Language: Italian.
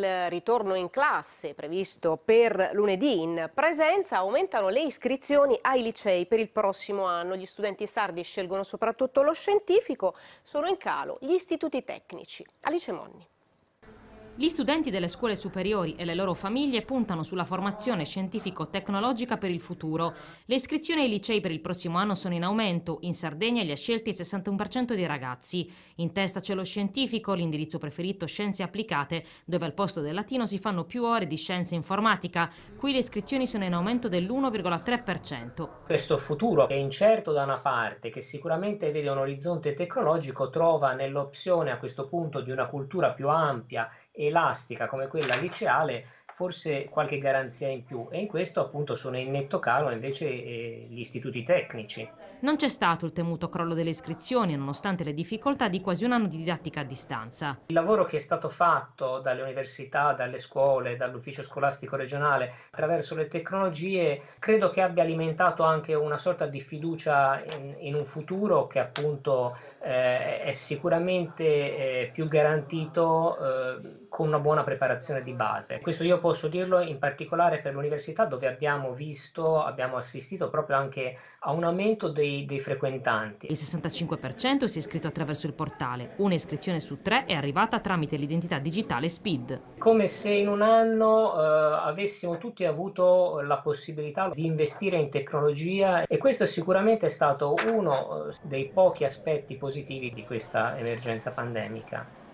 Il ritorno in classe previsto per lunedì in presenza aumentano le iscrizioni ai licei per il prossimo anno. Gli studenti sardi scelgono soprattutto lo scientifico, sono in calo gli istituti tecnici. Alice Monni. Gli studenti delle scuole superiori e le loro famiglie puntano sulla formazione scientifico-tecnologica per il futuro. Le iscrizioni ai licei per il prossimo anno sono in aumento. In Sardegna li ha scelti il 61% dei ragazzi. In testa c'è lo scientifico, l'indirizzo preferito scienze applicate, dove al posto del latino si fanno più ore di scienza informatica. Qui le iscrizioni sono in aumento dell'1,3%. Questo futuro è incerto da una parte, che sicuramente vede un orizzonte tecnologico, trova nell'opzione a questo punto di una cultura più ampia e elastica come quella liceale forse qualche garanzia in più e in questo appunto sono in netto calo invece eh, gli istituti tecnici. Non c'è stato il temuto crollo delle iscrizioni nonostante le difficoltà di quasi un anno di didattica a distanza. Il lavoro che è stato fatto dalle università, dalle scuole, dall'ufficio scolastico regionale attraverso le tecnologie credo che abbia alimentato anche una sorta di fiducia in, in un futuro che appunto eh, è sicuramente eh, più garantito eh, con una buona preparazione di base. Questo io posso dirlo in particolare per l'università dove abbiamo visto, abbiamo assistito proprio anche a un aumento dei, dei frequentanti. Il 65% si è iscritto attraverso il portale, un'iscrizione su tre è arrivata tramite l'identità digitale SPID. Come se in un anno eh, avessimo tutti avuto la possibilità di investire in tecnologia e questo è sicuramente stato uno eh, dei pochi aspetti positivi di questa emergenza pandemica.